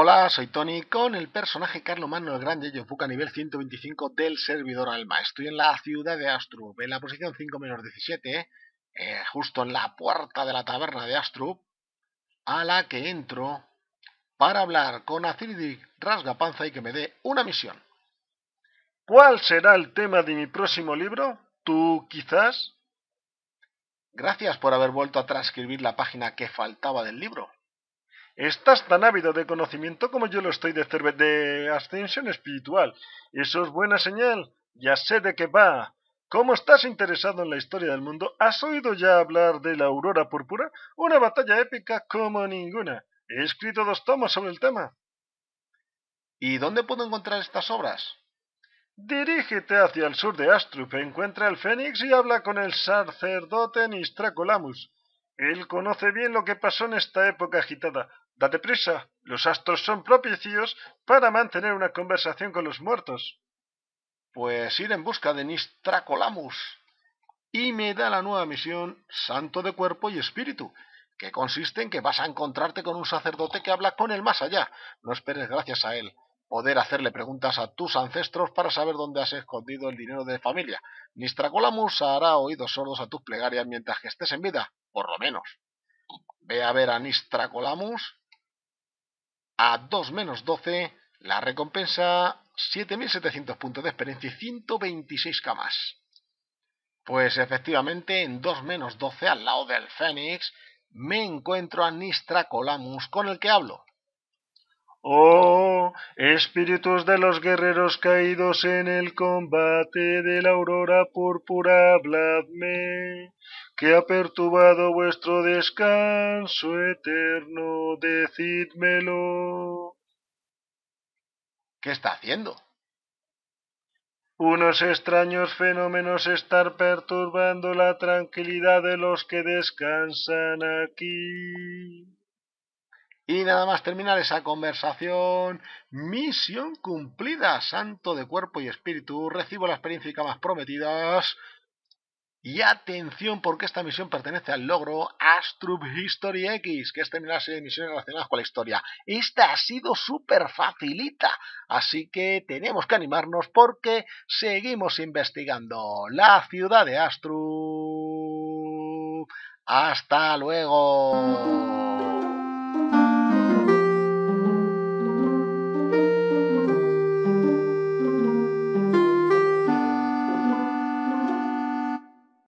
Hola, soy Tony con el personaje Carlomagno el Grande, a nivel 125 del servidor Alma. Estoy en la ciudad de Astrup, en la posición 5 menos 17, eh, justo en la puerta de la taberna de Astrup, a la que entro para hablar con rasga Rasgapanza y que me dé una misión. ¿Cuál será el tema de mi próximo libro? ¿Tú quizás? Gracias por haber vuelto a transcribir la página que faltaba del libro. Estás tan ávido de conocimiento como yo lo estoy de, de ascensión espiritual. Eso es buena señal. Ya sé de qué va. ¿Cómo estás interesado en la historia del mundo, ¿has oído ya hablar de la Aurora Púrpura? Una batalla épica como ninguna. He escrito dos tomos sobre el tema. ¿Y dónde puedo encontrar estas obras? Dirígete hacia el sur de Astrup, encuentra el Fénix y habla con el sacerdote Nistracolamus. Él conoce bien lo que pasó en esta época agitada. Date prisa, los astros son propicios para mantener una conversación con los muertos. Pues ir en busca de Nistracolamus. Y me da la nueva misión Santo de Cuerpo y Espíritu, que consiste en que vas a encontrarte con un sacerdote que habla con el más allá. No esperes gracias a él poder hacerle preguntas a tus ancestros para saber dónde has escondido el dinero de familia. Nistracolamus hará oídos sordos a tus plegarias mientras que estés en vida, por lo menos. Ve a ver a Nistracolamus a 2 menos 12, la recompensa 7.700 puntos de experiencia y 126 camas. Pues efectivamente, en 2 menos 12 al lado del Fénix, me encuentro a Nistracolamus con el que hablo. Oh, espíritus de los guerreros caídos en el combate de la aurora púrpura, habladme, que ha perturbado vuestro descanso eterno, decídmelo. ¿Qué está haciendo? Unos extraños fenómenos están perturbando la tranquilidad de los que descansan aquí. Y nada más terminar esa conversación, misión cumplida, santo de cuerpo y espíritu, recibo la experiencia y camas prometidas. Y atención, porque esta misión pertenece al logro Astrup History X, que es terminar la serie de misiones relacionadas con la historia. Esta ha sido súper facilita, así que tenemos que animarnos porque seguimos investigando la ciudad de Astrup. ¡Hasta luego!